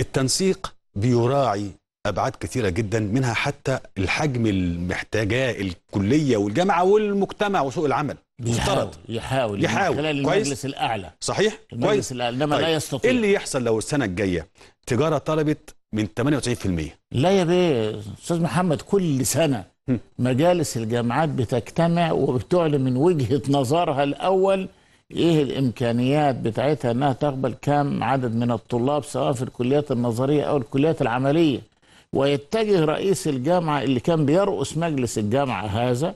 التنسيق بيراعي ابعاد كثيره جدا منها حتى الحجم المحتاجاه الكليه والجامعه والمجتمع وسوق العمل مفترض يحاول يحاول من خلال كويس. المجلس الاعلى صحيح المجلس كويس. الاعلى انما طيب. لا يستطيع ايه اللي يحصل لو السنه الجايه تجاره طلبت من 98% لا يا بيه استاذ محمد كل سنه مجالس الجامعات بتجتمع وبتعلن من وجهه نظرها الاول ايه الامكانيات بتاعتها انها تقبل كم عدد من الطلاب سواء في الكليات النظريه او الكليات العمليه ويتجه رئيس الجامعه اللي كان بيرأس مجلس الجامعه هذا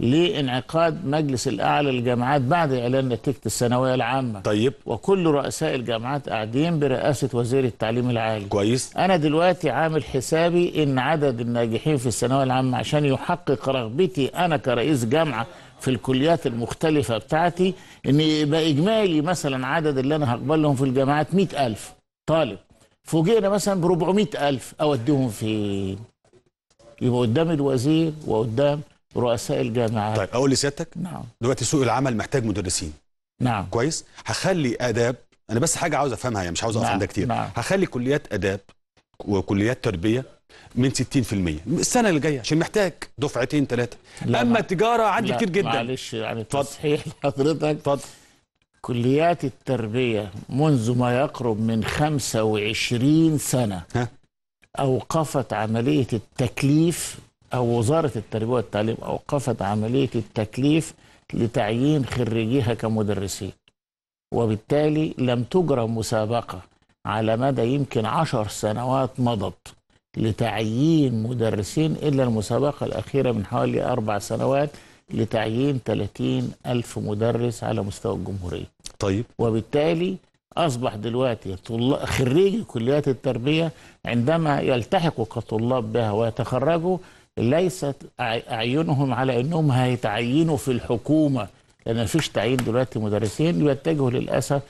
لانعقاد مجلس الاعلى للجامعات بعد اعلان نتيجه الثانويه العامه طيب وكل رؤساء الجامعات قاعدين برئاسه وزير التعليم العالي كويس انا دلوقتي عامل حسابي ان عدد الناجحين في الثانويه العامه عشان يحقق رغبتي انا كرئيس جامعه في الكليات المختلفة بتاعتي ان يبقى اجمالي مثلا عدد اللي انا هقبل لهم في الجامعات 100000 طالب فوجئنا مثلا ب 400000 اوديهم فين؟ يبقى قدام الوزير وقدام رؤساء الجامعات طيب اقول لسيادتك نعم دلوقتي سوق العمل محتاج مدرسين نعم كويس هخلي اداب انا بس حاجه عاوز افهمها يعني مش عاوز اقف نعم. عندها كتير نعم. هخلي كليات اداب وكليات تربيه من 60% السنه اللي جايه عشان محتاج دفعتين ثلاثه اما التجاره عندي كتير جدا معلش يعني تصحيح لحضرتك اتفضل كليات التربيه منذ ما يقرب من 25 سنه ها؟ اوقفت عمليه التكليف او وزاره التربيه والتعليم اوقفت عمليه التكليف لتعيين خريجيها كمدرسين وبالتالي لم تجرى مسابقه على مدى يمكن عشر سنوات مضت لتعيين مدرسين إلا المسابقة الأخيرة من حوالي أربع سنوات لتعيين 30 ألف مدرس على مستوى الجمهورية طيب وبالتالي أصبح دلوقتي خريجي كليات التربية عندما يلتحقوا كطلاب بها ويتخرجوا ليست أعينهم على أنهم هيتعينوا في الحكومة لأن فيش تعيين دلوقتي مدرسين يتجهوا للأسف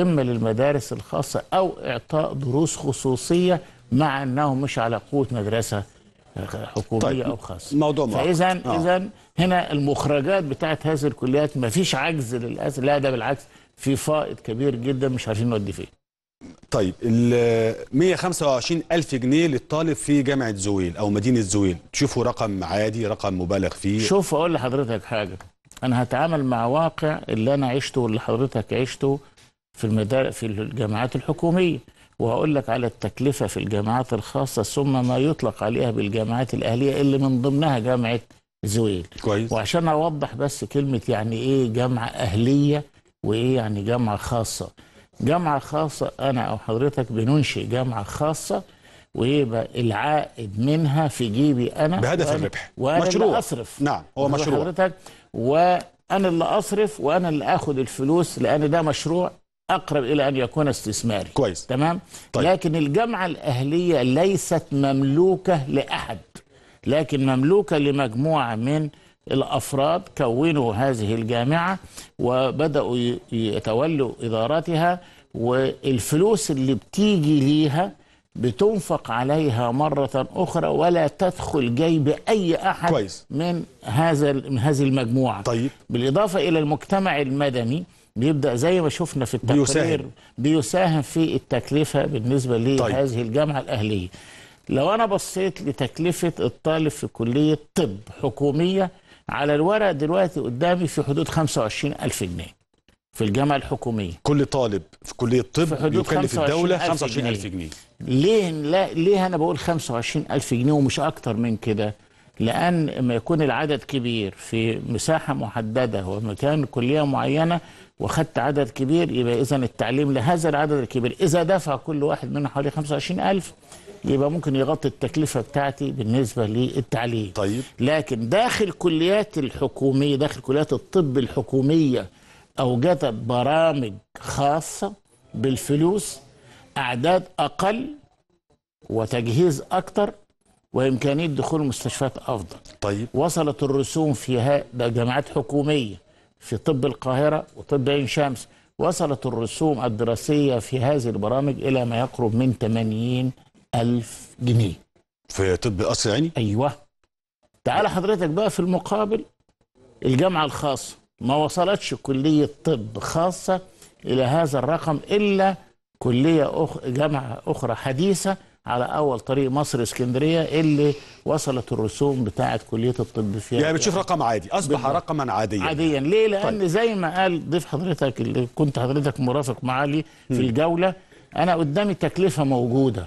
إما للمدارس الخاصة أو إعطاء دروس خصوصية مع انه مش على قوه مدرسه آه، حكوميه طيب. او خاصه موضوع فاذا آه. اذا هنا المخرجات بتاعت هذه الكليات ما فيش عجز للاسف لا ده بالعكس في فائض كبير جدا مش عارفين نودي فين طيب ال 125 ألف جنيه للطالب في جامعة زويل أو مدينة زويل تشوفوا رقم عادي رقم مبالغ فيه شوف أقول لحضرتك حاجة أنا هتعامل مع واقع اللي أنا عشته واللي حضرتك عشته في المدار في الجامعات الحكومية وهقول لك على التكلفة في الجامعات الخاصة ثم ما يطلق عليها بالجامعات الأهلية اللي من ضمنها جامعة زويل كويس وعشان أوضح بس كلمة يعني إيه جامعة أهلية وإيه يعني جامعة خاصة جامعة خاصة أنا أو حضرتك بننشئ جامعة خاصة ويبقى العائد منها في جيبي أنا بهدف وأنا الربح وأنا مشروع. اللي أصرف نعم هو مشروع حضرتك وأنا اللي أصرف وأنا اللي آخد الفلوس لأن ده مشروع اقرب الى ان يكون استثماري كويس تمام طيب. لكن الجامعه الاهليه ليست مملوكه لاحد لكن مملوكه لمجموعه من الافراد كونوا هذه الجامعه وبداوا يتولوا ادارتها والفلوس اللي بتيجي ليها بتنفق عليها مرة أخرى ولا تدخل جيب أي أحد كويس. من هذا هذه المجموعة طيب. بالإضافة إلى المجتمع المدني بيبدا زي ما شفنا في التقرير بيساهم, بيساهم في التكلفه بالنسبه طيب. لهذه طيب. الجامعه الاهليه لو انا بصيت لتكلفه الطالب في كليه طب حكوميه على الورق دلوقتي قدامي في حدود 25000 جنيه في الجامعه الحكوميه كل طالب في كليه طب في حدود يكلف الدوله 25000 جنيه. جنيه ليه لا ليه انا بقول 25000 جنيه ومش اكتر من كده لان ما يكون العدد كبير في مساحه محدده ومكان كليه معينه وخدت عدد كبير يبقى اذا التعليم لهذا العدد الكبير اذا دفع كل واحد منهم حوالي 25000 يبقى ممكن يغطي التكلفه بتاعتي بالنسبه للتعليم طيب لكن داخل كليات الحكوميه داخل كليات الطب الحكوميه اوجدت برامج خاصه بالفلوس اعداد اقل وتجهيز اكتر وامكانيه دخول مستشفيات افضل طيب وصلت الرسوم فيها ده جامعات حكوميه في طب القاهرة وطب عين شمس وصلت الرسوم الدراسية في هذه البرامج إلى ما يقرب من 80 ألف جنيه في طب قصر عيني؟ أيوه تعال حضرتك بقى في المقابل الجامعة الخاصة ما وصلتش كلية طب خاصة إلى هذا الرقم إلا كلية أخ... جامعة أخرى حديثة على اول طريق مصر اسكندريه اللي وصلت الرسوم بتاعه كليه الطب فيها يعني بتشوف رقم عادي اصبح بالضبط. رقما عاديا عاديا ليه طيب. لان طيب. زي ما قال ضيف حضرتك اللي كنت حضرتك مرافق معالي في م. الجوله انا قدامي تكلفه موجوده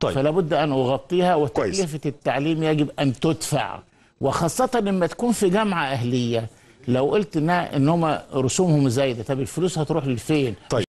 طيب. فلا بد ان اغطيها وتكلفه التعليم يجب ان تدفع وخاصه لما تكون في جامعه اهليه لو قلت انها ان هم رسومهم زايده طب الفلوس هتروح لفين طيب.